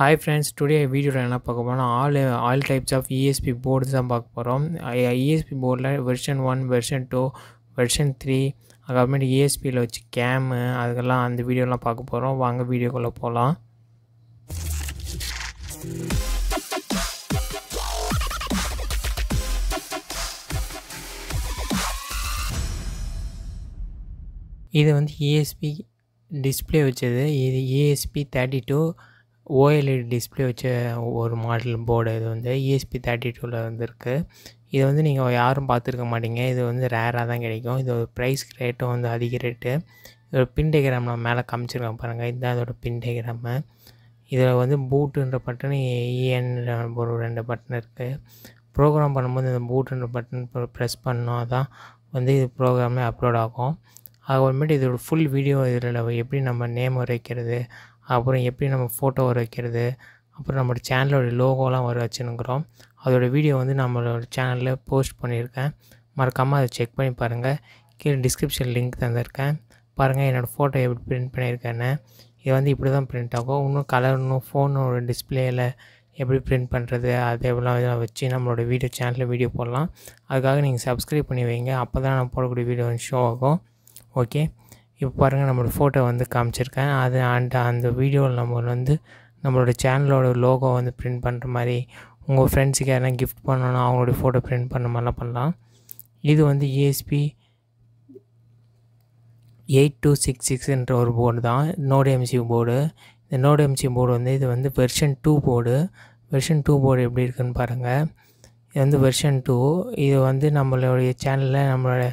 hi friends today வீடியோவில் என்ன பார்க்க போனால் all all types of ESP boards தான் பார்க்க போகிறோம் இஎஸ்பி போர்டில் version one version two version three அதுக்கப்புறமேட்டு இஎஸ்பியில் வச்சு கேமு அதுக்கெல்லாம் அந்த வீடியோலாம் பார்க்க போகிறோம் வாங்க வீடியோக்குள்ளே போகலாம் இது வந்து இஎஸ்பி e டிஸ்பிளே வச்சது இது ESP thirty two OLED display e வச்ச ஒரு மாடல் போர்டு இது வந்து இஎஸ்பி e தேர்ட்டி டூவில் வந்துருக்கு இதை வந்து நீங்கள் யாரும் பார்த்துருக்க மாட்டீங்க இது வந்து ரேராக தான் கிடைக்கும் இது ப்ரைஸ் ரேட்டும் வந்து அதிக ரேட்டு இதோட பின்டைகிராம் நான் மேலே காமிச்சிருக்கேன் பாருங்கள் இதுதான் இதோட பின்டைகிராம் இதில் வந்து பூட்டுன்ற பட்டன் இஎன் ஒரு ரெண்டு பட்டன் இருக்குது ப்ரோக்ராம் பண்ணும்போது இந்த பூட்டுன்ற பட்டன் ப்ரெஸ் பண்ணோம் தான் வந்து இது ப்ரோக்ராமே அப்லோட் ஆகும் அதுக்கப்புறமேட்டு இதோட ஃபுல் வீடியோ இதில் எப்படி நம்ம நேம் வைக்கிறது அப்புறம் எப்படி நம்ம ஃபோட்டோ வர வைக்கிறது அப்புறம் நம்மளோட சேனலோட லோகோலாம் வர வச்சுனுங்கிறோம் அதோடய வீடியோ வந்து நம்மளோட சேனலில் போஸ்ட் பண்ணியிருக்கேன் மறக்காமல் அதை செக் பண்ணி பாருங்கள் கீழே டிஸ்கிரிப்ஷன் லிங்க் தந்திருக்கேன் பாருங்கள் என்னோடய ஃபோட்டோ எப்படி பிரிண்ட் பண்ணியிருக்கேன்னு இது வந்து இப்படி தான் பிரிண்ட் ஆகும் இன்னும் கலர் இன்னும் ஃபோனோட டிஸ்பிளேயில் எப்படி பிரிண்ட் பண்ணுறது அது எவ்வளோ இதெல்லாம் வச்சு நம்மளோட வீடியோ சேனலில் வீடியோ போடலாம் அதுக்காக நீங்கள் சப்ஸ்கிரைப் பண்ணி வைங்க அப்போ தான் நான் போடக்கூடிய வீடியோ வந்து ஷோ ஆகும் ஓகே இப்போ பாருங்கள் நம்மளோட ஃபோட்டோ வந்து காமிச்சிருக்கேன் அது அண்ட் அந்த வீடியோவில் நம்ம வந்து நம்மளோட சேனலோட லோகோ வந்து பிரிண்ட் பண்ணுற மாதிரி உங்கள் ஃப்ரெண்ட்ஸுக்கு யாரா கிஃப்ட் பண்ணணும் அவங்களோட ஃபோட்டோ பிரிண்ட் பண்ண மாதிரிலாம் பண்ணலாம் இது வந்து ஏஎஸ்பி எயிட் டூ சிக்ஸ் சிக்ஸ்ன்ற ஒரு போர்டு தான் நோட் எம்சி போர்டு இந்த நோட் எம்சி போர்டு வந்து இது வந்து version two board version two board எப்படி இருக்குன்னு பாருங்கள் இது வந்து வெர்ஷன் டூ இது வந்து நம்மளுடைய சேனலில் நம்மளோட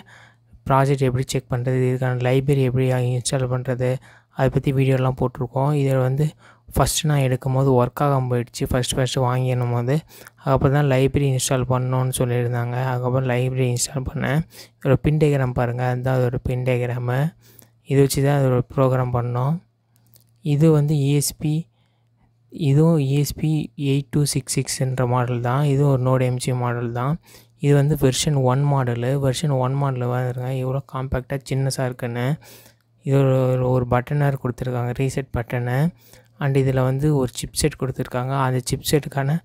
ப்ராஜெக்ட் எப்படி செக் பண்ணுறது இதுக்கான லைப்ரரி எப்படி இன்ஸ்டால் பண்ணுறது அதை பற்றி வீடியோலாம் போட்டிருக்கோம் இதில் வந்து ஃபஸ்ட்டு நான் எடுக்கும் போது ஒர்க் ஆகாமல் போயிடுச்சு ஃபஸ்ட் ஃபஸ்ட்டு வாங்கினும் போது அதுக்கப்புறம் தான் லைப்ரரி இன்ஸ்டால் பண்ணோன்னு சொல்லியிருந்தாங்க அதுக்கப்புறம் லைப்ரரி இன்ஸ்டால் பண்ணேன் இதோட பின்டேகிராம் பாருங்கள் அதுதான் அதோட பின் இது வச்சு தான் அதோட ப்ரோக்ராம் பண்ணோம் இது வந்து இஎஸ்பி e இதுவும் இஎஸ்பி எயிட் டூ சிக்ஸ் சிக்ஸ்ன்ற மாடல் தான் இதுவும் ஒரு நோடு எம்சி மாடல் தான் இது வந்து version one model version one மாடலில் வந்துருங்க எவ்வளோ காம்பேக்டாக சின்னஸாக இருக்குன்னு இது ஒரு ஒரு பட்டனாக கொடுத்துருக்காங்க ரீசெட் பட்டனு அண்ட் இதில் வந்து ஒரு சிப்செட் கொடுத்துருக்காங்க அந்த சிப்செட்டுக்கான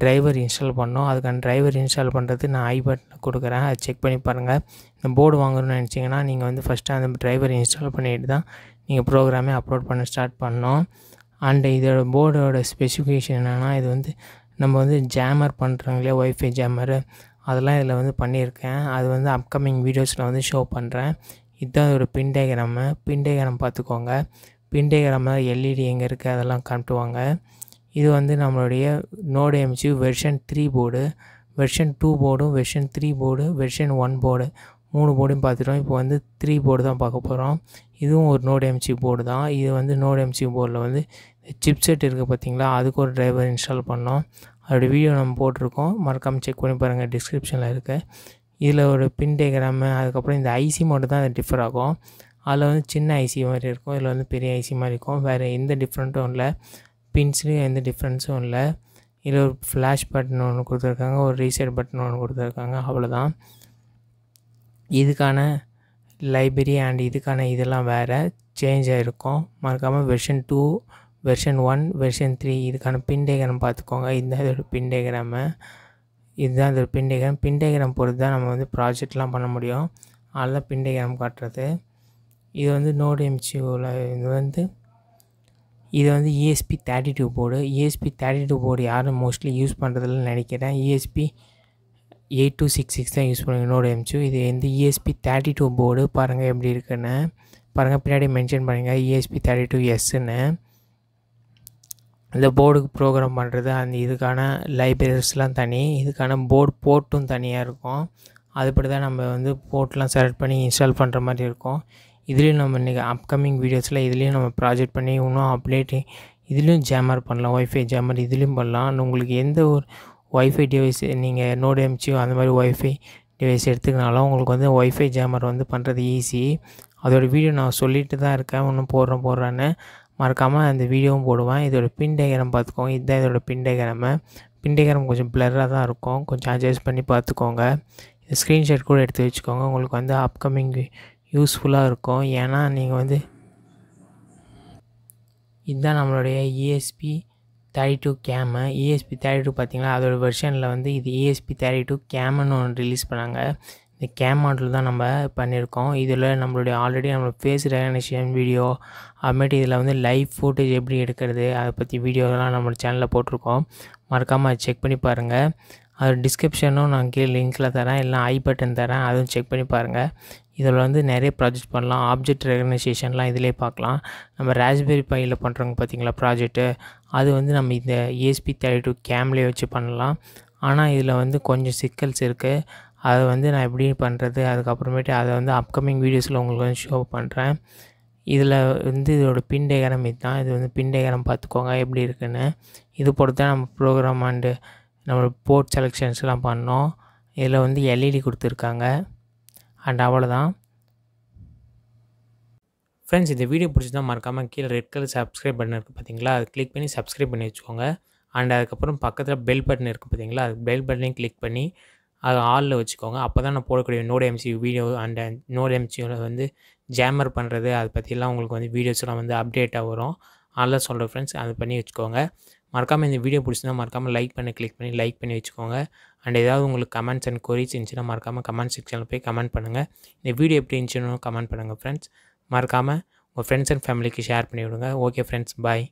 டிரைவர் இன்ஸ்டால் பண்ணோம் அதுக்கான டிரைவர் இன்ஸ்டால் பண்ணுறது நான் ஐ பட்டனில் கொடுக்குறேன் அதை செக் பண்ணி பாருங்கள் இந்த போர்டு வாங்கணும்னு நினச்சிங்கன்னா நீங்கள் வந்து ஃபஸ்ட்டு அந்த டிரைவர் இன்ஸ்டால் பண்ணிட்டு தான் நீங்கள் ப்ரோக்ராமே அப்லோட் பண்ண ஸ்டார்ட் பண்ணோம் அண்டு இதோட போர்டோட ஸ்பெசிஃபிகேஷன் என்னென்னா இது வந்து நம்ம வந்து ஜாமர் பண்ணுறாங்களே ஒய்ஃபை ஜாமரு அதெல்லாம் இதில் வந்து பண்ணியிருக்கேன் அது வந்து அப்கமிங் வீடியோஸில் வந்து ஷோ பண்ணுறேன் இதுதான் ஒரு பின் டயக்ராமு பார்த்துக்கோங்க பின் எல்இடி e எங்கே இருக்குது அதெல்லாம் காமிட்டுவாங்க இது வந்து நம்மளுடைய node MCU version three board version two போர்டும் version three board version one board மூணு போர்டும் பார்த்துட்டோம் இப்போ வந்து த்ரீ போர்டு தான் பார்க்க போகிறோம் இதுவும் ஒரு நோடு எம்சி போர்டு தான் இது வந்து நோடு எம்சி போர்டில் வந்து சிப்செட் இருக்குது பார்த்தீங்களா அதுக்கு ஒரு டிரைவர் இன்ஸ்டால் பண்ணோம் அதோடய வீடியோ நம்ம போட்டிருக்கோம் மறக்காமல் செக் பண்ணி பாருங்கள் டிஸ்கிரிப்ஷனில் இருக்குது இதில் ஒரு பின் டேக்ராமு அதுக்கப்புறம் இந்த ஐசி மட்டும் தான் அது டிஃபர் ஆகும் அதில் வந்து சின்ன ஐசி மாதிரி இருக்கும் இதில் வந்து பெரிய ஐசி மாதிரி இருக்கும் வேறு எந்த டிஃப்ரெண்ட்டும் இல்லை பின்ஸ்லேயும் எந்த டிஃப்ரென்ஸும் இல்லை இதில் ஒரு ஃப்ளாஷ் பட்டன் ஒன்று கொடுத்துருக்காங்க ஒரு ரீசெட் பட்டன் ஒன்று கொடுத்துருக்காங்க அவ்வளோதான் இதுக்கான லைப்ரரி அண்ட் இதுக்கான இதெல்லாம் வேறு சேஞ்ச் ஆகிருக்கும் மறக்காமல் version two version one version three இதுக்கான பின்டேகிராம் பார்த்துக்கோங்க இதுதான் இதோட பின்டேகிராமு இதுதான் இதோட பின்டேகிராம் பின்டேகிராம் பொறுத்து தான் நம்ம வந்து ப்ராஜெக்ட்லாம் பண்ண முடியும் அதெல்லாம் பின்டேகிராம் காட்டுறது இது வந்து நோடு எம்சியூவில் இது வந்து இது வந்து ESP thirty two board ESP thirty two board யாரும் மோஸ்ட்லி யூஸ் பண்ணுறதில்ல நினைக்கிறேன் ESP eight two six six தான் யூஸ் பண்ணுங்க நோடு எம்சியூ இது வந்து இஎஸ்பி தேர்ட்டி டூ போர்டு பாருங்கள் எப்படி இருக்குன்னு பாருங்கள் பின்னாடி மென்ஷன் பண்ணுங்கள் இஎஸ்பி தேர்ட்டி டூ எஸ்ன்னு இந்த போர்டுக்கு ப்ரோக்ராம் பண்ணுறது அந்த இதுக்கான லைப்ரரிஸ்லாம் தனி இதுக்கான போர்டு போர்ட்டும் தனியாக இருக்கும் அதுபடி தான் நம்ம வந்து போர்ட்லாம் செலக்ட் பண்ணி இன்ஸ்டால் பண்ணுற மாதிரி இருக்கும் இதுலேயும் நம்ம இன்றைக்கி அப்கமிங் வீடியோஸில் இதுலேயும் நம்ம ப்ராஜெக்ட் பண்ணி இன்னும் அப்டேட்டு இதுலேயும் ஜேமர் பண்ணலாம் ஒய்ஃபை ஜேமர் இதுலேயும் பண்ணலாம் உங்களுக்கு எந்த ஒரு ஒய்ஃபை டிவைஸ் நீங்கள் நோடு எமிச்சியோ அந்த மாதிரி ஒய்ஃபை டிவைஸ் எடுத்துக்கினாலும் உங்களுக்கு வந்து ஒய்ஃபை ஜேமர் வந்து பண்ணுறது ஈஸி அதோடய வீடியோ நான் சொல்லிட்டு தான் இருக்கேன் இன்னும் போடுறேன் போடுறேன்னு மறக்காமல் அந்த வீடியோவும் போடுவேன் இதோட பின் பார்த்துக்கோங்க இதுதான் இதோட பின் டயக்ராமை கொஞ்சம் பிளராக தான் இருக்கும் கொஞ்சம் அட்ஜஸ்ட் பண்ணி பார்த்துக்கோங்க ஸ்க்ரீன்ஷாட் கூட எடுத்து வச்சுக்கோங்க உங்களுக்கு வந்து அப்கமிங் யூஸ்ஃபுல்லாக இருக்கும் ஏன்னா நீங்கள் வந்து இதுதான் நம்மளுடைய ESP thirty two cam ESP thirty two பார்த்தீங்கன்னா அதோடய வெர்ஷனில் வந்து இது இஎஸ்பி தேர்ட்டி டூ கேமுன்னு ஒன்று ரிலீஸ் பண்ணாங்க இந்த கேம் மாடல் தான் நம்ம பண்ணியிருக்கோம் இதில் நம்மளுடைய ஆல்ரெடி நம்மளோட ஃபேஸ் ரெகனேஷன் வீடியோ அதுமாரி இதில் வந்து லைவ் ஃபோட்டேஜ் எப்படி எடுக்கிறது அதை பற்றி வீடியோலாம் நம்மளோட சேனலில் போட்டிருக்கோம் மறக்காமல் அதை செக் பண்ணி பாருங்கள் அது டிஸ்கிரிப்ஷனும் நான் கீழே லிங்க்கில் தரேன் இல்லை ஐ பட்டன் தரேன் அதுவும் செக் பண்ணி பாருங்கள் இதில் வந்து நிறைய ப்ராஜெக்ட் பண்ணலாம் ஆப்ஜெக்ட் ரெகனைசேஷன்லாம் இதிலே பார்க்கலாம் நம்ம ராஸ்பெரி பையில் பண்ணுறவங்க பார்த்திங்களா ப்ராஜெக்ட்டு அது வந்து நம்ம இந்த ஏஎஸ்பி தேர்ட்டி டூ கேம்லேயே வச்சு பண்ணலாம் ஆனால் இதில் வந்து கொஞ்சம் சிக்கல்ஸ் இருக்குது அதை வந்து நான் எப்படி பண்ணுறது அதுக்கப்புறமேட்டு அதை வந்து அப்கமிங் வீடியோஸில் உங்களுக்கு வந்து ஷோ பண்ணுறேன் இதில் வந்து இதோட பின் இதுதான் இது வந்து பின் பார்த்துக்கோங்க எப்படி இருக்குன்னு இது பொறுத்து தான் நம்ம ப்ரோக்ராம் அண்டு நம்ம போர்ட் செலெக்ஷன்ஸ்லாம் பண்ணோம் இதில் வந்து எல்இடி e கொடுத்துருக்காங்க அண்ட் அவ்வளோதான் ஃப்ரெண்ட்ஸ் இந்த வீடியோ பிடிச்சதான் மறக்காமல் கீழே ரெட் கலர் சப்ஸ்கிரைப் பட்டன் இருக்குது பார்த்தீங்களா அது கிளிக் பண்ணி சப்ஸ்கிரைப் பண்ணி வச்சுக்கோங்க அண்ட் அதுக்கப்புறம் பக்கத்தில் பெல் பட்டன் இருக்குது பார்த்தீங்களா அது பெல் பட்டனையும் கிளிக் பண்ணி அதை ஆளில் வச்சுக்கோங்க அப்போ தான் நான் போடக்கூடிய node MC video and node எம்சியில் வந்து ஜேமர் பண்ணுறது அதை பற்றிலாம் உங்களுக்கு வந்து வீடியோஸ்லாம் வந்து அப்டேட்டாக வரும் அதெல்லாம் சொல்கிற ஃப்ரெண்ட்ஸ் அது பண்ணி வச்சுக்கோங்க மறக்காமல் இந்த வீடியோ பிடிச்சிருந்தால் மறக்காமல் லைக் பண்ணி கிளிக் பண்ணி லைக் பண்ணி வச்சுக்கோங்க அண்ட் ஏதாவது உங்களுக்கு கமெண்ட்ஸ் அண்ட் கொரிஸ் இருந்துச்சுன்னா மறக்காமல் கமெண்ட் செக்ஷனில் போய் கமெண்ட் பண்ணுங்கள் இந்த வீடியோ எப்படி இருந்துச்சுன்னு கமெண்ட் பண்ணுங்கள் ஃப்ரெண்ட்ஸ் மறக்காமல் உங்கள் ஃப்ரெண்ட்ஸ் அண்ட் ஃபேமிலிக்கு ஷேர் பண்ணி விடுங்க ஓகே ஃப்ரெண்ட்ஸ் பாய்